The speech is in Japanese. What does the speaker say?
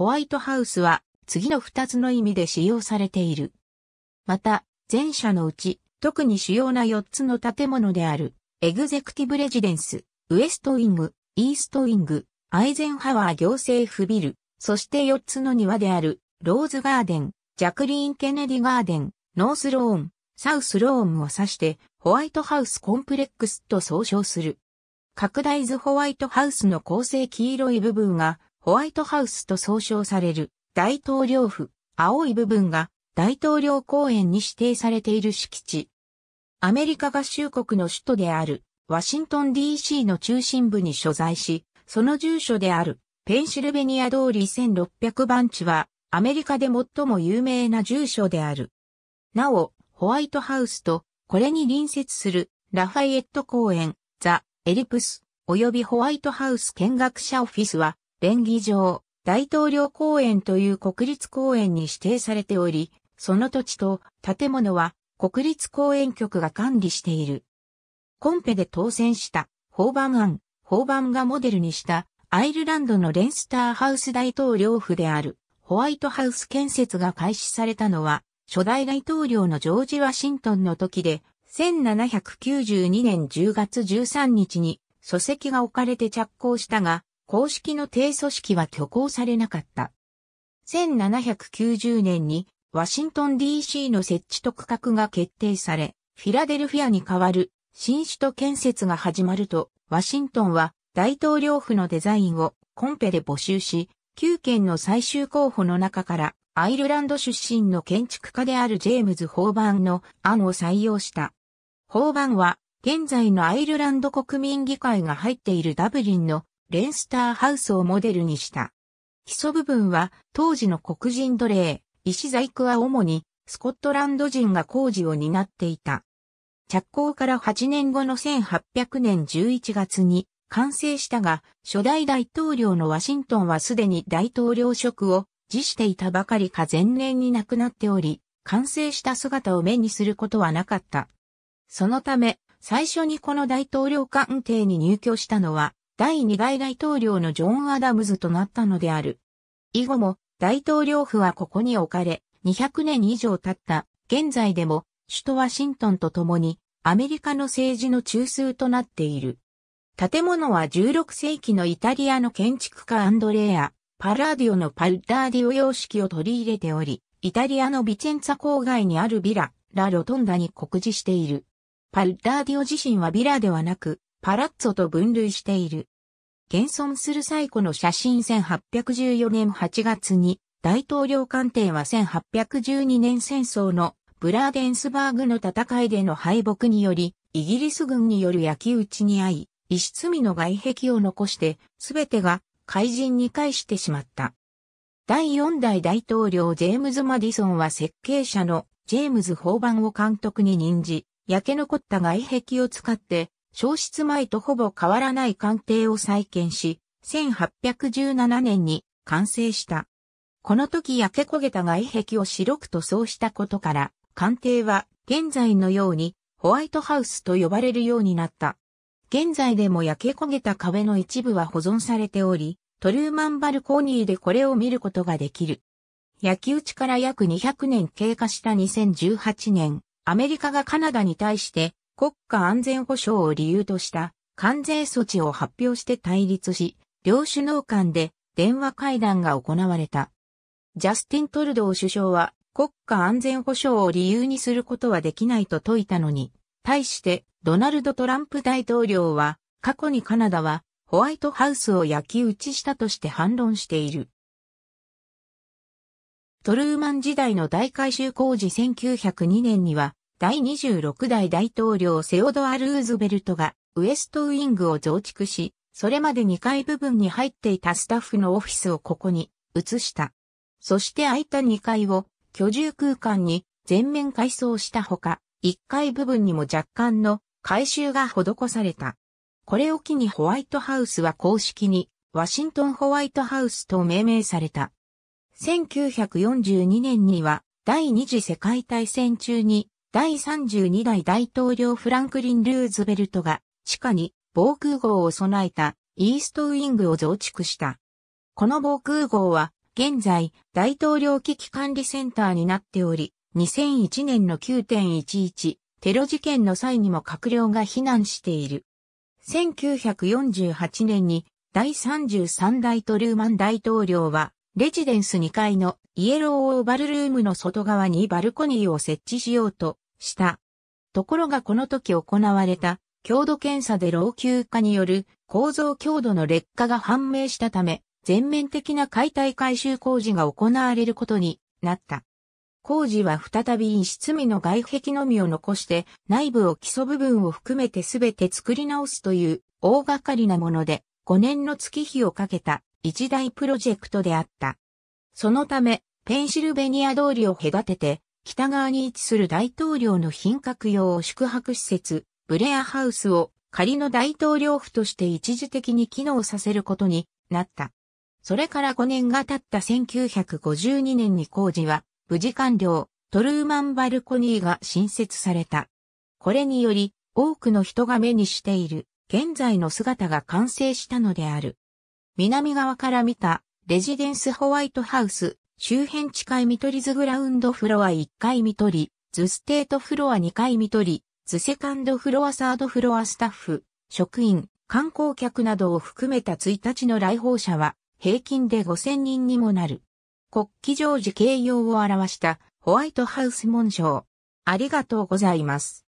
ホワイトハウスは次の2つの意味で使用されている。また、前者のうち、特に主要な4つの建物である、エグゼクティブレジデンス、ウエストウィング、イーストウィング、アイゼンハワー行政府ビル、そして4つの庭である、ローズガーデン、ジャクリーン・ケネディガーデン、ノースローン、サウスローンを指して、ホワイトハウスコンプレックスと総称する。拡大図ホワイトハウスの構成黄色い部分が、ホワイトハウスと総称される大統領府、青い部分が大統領公園に指定されている敷地。アメリカ合衆国の首都であるワシントン DC の中心部に所在し、その住所であるペンシルベニア通り1600番地はアメリカで最も有名な住所である。なお、ホワイトハウスとこれに隣接するラファイエット公園、ザ・エリプス、及びホワイトハウス見学者オフィスは連議場、大統領公園という国立公園に指定されており、その土地と建物は国立公園局が管理している。コンペで当選した法番案、法番がモデルにしたアイルランドのレンスターハウス大統領府であるホワイトハウス建設が開始されたのは初代大統領のジョージ・ワシントンの時で1792年10月13日に礎石が置かれて着工したが公式の低組織は挙行されなかった。1790年にワシントン DC の設置と区画が決定され、フィラデルフィアに代わる新首都建設が始まると、ワシントンは大統領府のデザインをコンペで募集し、9件の最終候補の中からアイルランド出身の建築家であるジェームズ・ホーバンの案を採用した。ホーバンは現在のアイルランド国民議会が入っているダブリンのレンスターハウスをモデルにした。基礎部分は当時の黒人奴隷、石細工は主にスコットランド人が工事を担っていた。着工から8年後の1800年11月に完成したが、初代大統領のワシントンはすでに大統領職を辞していたばかりか前年に亡くなっており、完成した姿を目にすることはなかった。そのため、最初にこの大統領官邸に入居したのは、第2代大統領のジョン・アダムズとなったのである。以後も大統領府はここに置かれ、200年以上経った現在でも首都ワシントンと共にアメリカの政治の中枢となっている。建物は16世紀のイタリアの建築家アンドレア・パラディオのパルダーディオ様式を取り入れており、イタリアのビチェンツァ郊外にあるビラ、ラ・ロトンダに酷似している。パルダーディオ自身はビラではなく、パラッツォと分類している。現存する最古の写真1814年8月に、大統領官邸は1812年戦争のブラーデンスバーグの戦いでの敗北により、イギリス軍による焼き討ちに遭い、石積みの外壁を残して、すべてが怪人に返してしまった。第四代大統領ジェームズ・マディソンは設計者のジェームズ・ホーバンを監督に任じ、焼け残った外壁を使って消失前とほぼ変わらない艦艇を再建し、1817年に完成した。この時焼け焦げた外壁を白く塗装したことから、艦艇は現在のようにホワイトハウスと呼ばれるようになった。現在でも焼け焦げた壁の一部は保存されており、トルーマンバルコーニーでこれを見ることができる。焼き打ちから約200年経過した2018年、アメリカがカナダに対して国家安全保障を理由とした関税措置を発表して対立し、両首脳間で電話会談が行われた。ジャスティン・トルドー首相は国家安全保障を理由にすることはできないと説いたのに、対してドナルド・トランプ大統領は過去にカナダはホワイトハウスを焼き打ちしたとして反論している。トルーマン時代の大改修工事1902年には第26代大統領セオドア・ルーズベルトがウエストウィングを増築し、それまで2階部分に入っていたスタッフのオフィスをここに移した。そして空いた2階を居住空間に全面改装したほか、1階部分にも若干の改修が施された。これを機にホワイトハウスは公式にワシントンホワイトハウスと命名された。1942年には第二次世界大戦中に第32代大統領フランクリン・ルーズベルトが地下に防空壕を備えたイーストウィングを増築した。この防空壕は現在大統領危機管理センターになっており、2001年の9.11テロ事件の際にも閣僚が避難している。1948年に第33代トルーマン大統領はレジデンス2階のイエローオーバルルームの外側にバルコニーを設置しようとした。ところがこの時行われた強度検査で老朽化による構造強度の劣化が判明したため、全面的な解体改修工事が行われることになった。工事は再び一室目の外壁のみを残して内部を基礎部分を含めてすべて作り直すという大掛かりなもので5年の月日をかけた一大プロジェクトであった。そのため、ペンシルベニア通りを隔てて、北側に位置する大統領の品格用宿泊施設、ブレアハウスを仮の大統領府として一時的に機能させることになった。それから5年が経った1952年に工事は無事完了、トルーマンバルコニーが新設された。これにより多くの人が目にしている現在の姿が完成したのである。南側から見た、レジデンスホワイトハウス、周辺地下見取り図グラウンドフロア1階見取り、図ステートフロア2階見取り、図セカンドフロアサードフロアスタッフ、職員、観光客などを含めた1日の来訪者は、平均で5000人にもなる。国旗常時形容を表したホワイトハウス文章。ありがとうございます。